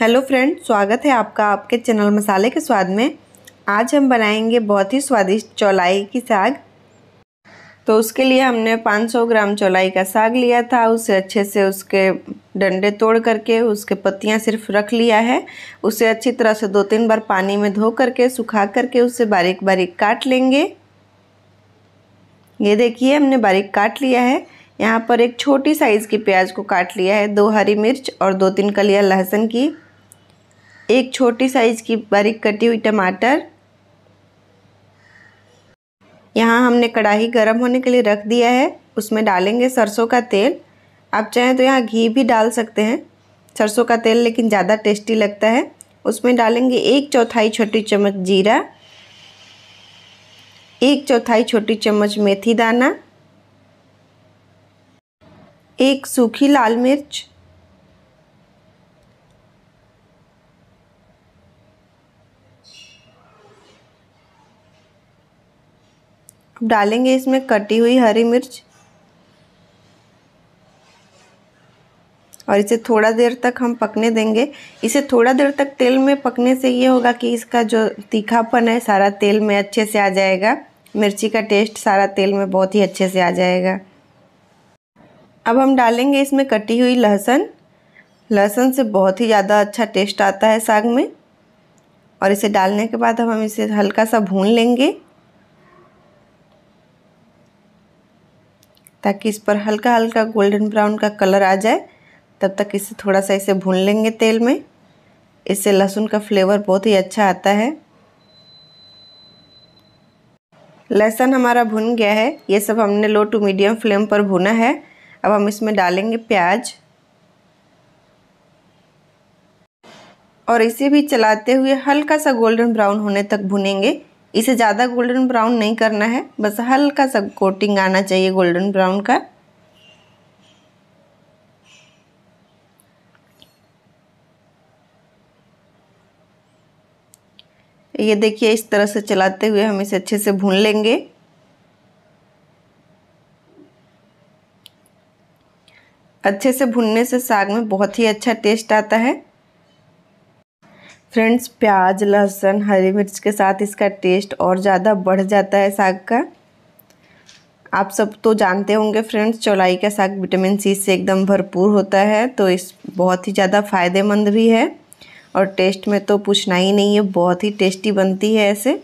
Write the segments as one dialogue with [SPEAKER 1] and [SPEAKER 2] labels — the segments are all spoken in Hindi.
[SPEAKER 1] हेलो फ्रेंड स्वागत है आपका आपके चैनल मसाले के स्वाद में आज हम बनाएंगे बहुत ही स्वादिष्ट चौलाई की साग तो उसके लिए हमने 500 ग्राम चौलाई का साग लिया था उसे अच्छे से उसके डंडे तोड़ करके उसके पत्तियां सिर्फ रख लिया है उसे अच्छी तरह से दो तीन बार पानी में धो करके सुखा करके उसे बारीक बारीक काट लेंगे ये देखिए हमने बारीक काट लिया है यहाँ पर एक छोटी साइज़ की प्याज को काट लिया है दो हरी मिर्च और दो तीन कलिया लहसुन की एक छोटी साइज़ की बारीक कटी हुई टमाटर यहाँ हमने कढ़ाई गर्म होने के लिए रख दिया है उसमें डालेंगे सरसों का तेल आप चाहें तो यहाँ घी भी डाल सकते हैं सरसों का तेल लेकिन ज़्यादा टेस्टी लगता है उसमें डालेंगे एक चौथाई छोटी चम्मच जीरा एक चौथाई छोटी चम्मच मेथी दाना एक सूखी लाल मिर्च डालेंगे इसमें कटी हुई हरी मिर्च और इसे थोड़ा देर तक हम पकने देंगे इसे थोड़ा देर तक तेल में पकने से ये होगा कि इसका जो तीखापन है सारा तेल में अच्छे से आ जाएगा मिर्ची का टेस्ट सारा तेल में बहुत ही अच्छे से आ जाएगा अब हम डालेंगे इसमें कटी हुई लहसुन लहसुन से बहुत ही ज़्यादा अच्छा टेस्ट आता है साग में और इसे डालने के बाद हम इसे हल्का सा भून लेंगे ताकि इस पर हल्का हल्का गोल्डन ब्राउन का कलर आ जाए तब तक इसे थोड़ा सा इसे भून लेंगे तेल में इससे लहसुन का फ्लेवर बहुत ही अच्छा आता है लहसुन हमारा भुन गया है ये सब हमने लो टू मीडियम फ्लेम पर भुना है अब हम इसमें डालेंगे प्याज और इसे भी चलाते हुए हल्का सा गोल्डन ब्राउन होने तक भुनेंगे इसे ज़्यादा गोल्डन ब्राउन नहीं करना है बस हल्का सा कोटिंग आना चाहिए गोल्डन ब्राउन का ये देखिए इस तरह से चलाते हुए हम इसे अच्छे से भून लेंगे अच्छे से भुनने से साग में बहुत ही अच्छा टेस्ट आता है फ्रेंड्स प्याज लहसुन हरी मिर्च के साथ इसका टेस्ट और ज़्यादा बढ़ जाता है साग का आप सब तो जानते होंगे फ्रेंड्स चौलाई का साग विटामिन सी से एकदम भरपूर होता है तो इस बहुत ही ज़्यादा फ़ायदेमंद भी है और टेस्ट में तो पूछना ही नहीं है बहुत ही टेस्टी बनती है ऐसे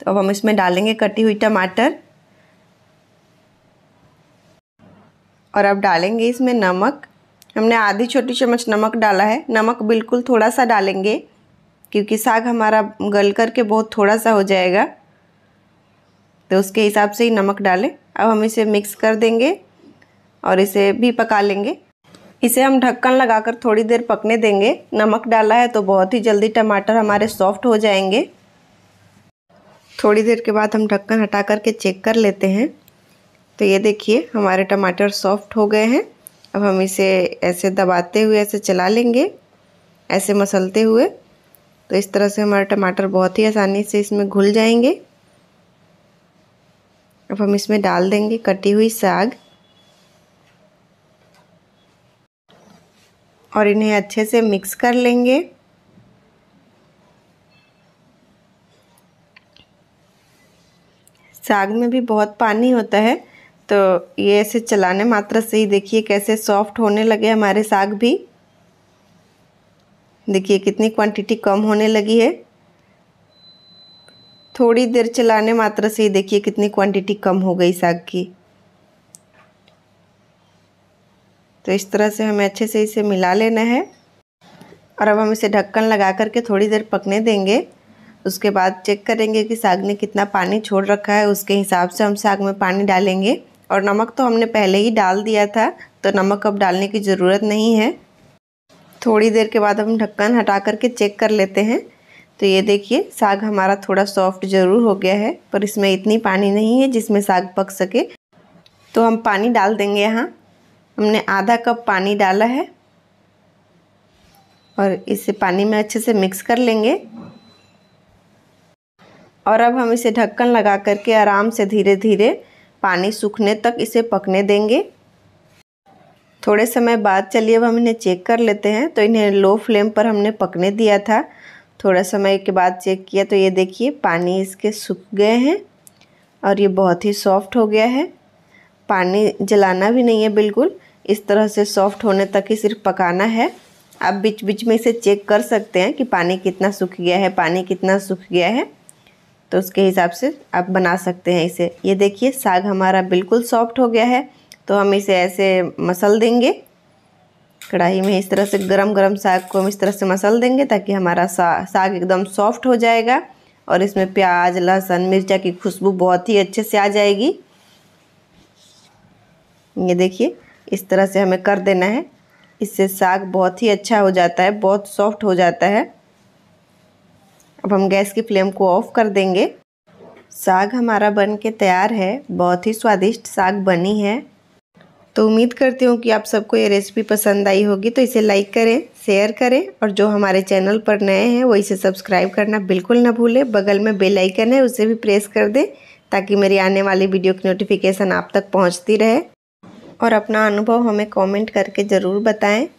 [SPEAKER 1] तो अब हम इसमें डालेंगे कटी हुई टमाटर और अब डालेंगे इसमें नमक हमने आधी छोटी चम्मच नमक डाला है नमक बिल्कुल थोड़ा सा डालेंगे क्योंकि साग हमारा गल करके बहुत थोड़ा सा हो जाएगा तो उसके हिसाब से ही नमक डालें अब हम इसे मिक्स कर देंगे और इसे भी पका लेंगे इसे हम ढक्कन लगाकर थोड़ी देर पकने देंगे नमक डाला है तो बहुत ही जल्दी टमाटर हमारे सॉफ्ट हो जाएंगे थोड़ी देर के बाद हम ढक्कन हटा करके चेक कर लेते हैं तो ये देखिए हमारे टमाटर सॉफ्ट हो गए हैं अब हम इसे ऐसे दबाते हुए ऐसे चला लेंगे ऐसे मसलते हुए तो इस तरह से हमारे टमाटर बहुत ही आसानी से इसमें घुल जाएंगे अब हम इसमें डाल देंगे कटी हुई साग और इन्हें अच्छे से मिक्स कर लेंगे साग में भी बहुत पानी होता है तो ये ऐसे चलाने मात्र से ही देखिए कैसे सॉफ्ट होने लगे हमारे साग भी देखिए कितनी क्वांटिटी कम होने लगी है थोड़ी देर चलाने मात्र से ही देखिए कितनी क्वांटिटी कम हो गई साग की तो इस तरह से हमें अच्छे से इसे मिला लेना है और अब हम इसे ढक्कन लगा करके थोड़ी देर पकने देंगे उसके बाद चेक करेंगे कि साग ने कितना पानी छोड़ रखा है उसके हिसाब से हम साग में पानी डालेंगे और नमक तो हमने पहले ही डाल दिया था तो नमक अब डालने की ज़रूरत नहीं है थोड़ी देर के बाद हम ढक्कन हटा करके चेक कर लेते हैं तो ये देखिए साग हमारा थोड़ा सॉफ्ट ज़रूर हो गया है पर इसमें इतनी पानी नहीं है जिसमें साग पक सके तो हम पानी डाल देंगे यहाँ हमने आधा कप पानी डाला है और इसे पानी में अच्छे से मिक्स कर लेंगे और अब हम इसे ढक्कन लगा करके आराम से धीरे धीरे पानी सूखने तक इसे पकने देंगे थोड़े समय बाद चलिए अब हम इन्हें चेक कर लेते हैं तो इन्हें लो फ्लेम पर हमने पकने दिया था थोड़ा समय के बाद चेक किया तो ये देखिए पानी इसके सूख गए हैं और ये बहुत ही सॉफ्ट हो गया है पानी जलाना भी नहीं है बिल्कुल इस तरह से सॉफ्ट होने तक ही सिर्फ पकाना है आप बीच बीच में इसे चेक कर सकते हैं कि पानी कितना सूख गया है पानी कितना सूख गया है तो उसके हिसाब से आप बना सकते हैं इसे ये देखिए साग हमारा बिल्कुल सॉफ्ट हो गया है तो हम इसे ऐसे मसल देंगे कढ़ाई में इस तरह से गरम गरम साग को हम इस तरह से मसल देंगे ताकि हमारा सा, साग एकदम सॉफ्ट हो जाएगा और इसमें प्याज लहसुन मिर्चा की खुशबू बहुत ही अच्छे से आ जाएगी ये देखिए इस तरह से हमें कर देना है इससे साग बहुत ही अच्छा हो जाता है बहुत सॉफ्ट हो जाता है अब हम गैस की फ्लेम को ऑफ कर देंगे साग हमारा बन के तैयार है बहुत ही स्वादिष्ट साग बनी है तो उम्मीद करती हूँ कि आप सबको ये रेसिपी पसंद आई होगी तो इसे लाइक करें शेयर करें और जो हमारे चैनल पर नए हैं वो इसे सब्सक्राइब करना बिल्कुल ना भूलें बगल में बेल आइकन है उसे भी प्रेस कर दें ताकि मेरी आने वाली वीडियो की नोटिफिकेशन आप तक पहुँचती रहे और अपना अनुभव हमें कॉमेंट करके ज़रूर बताएँ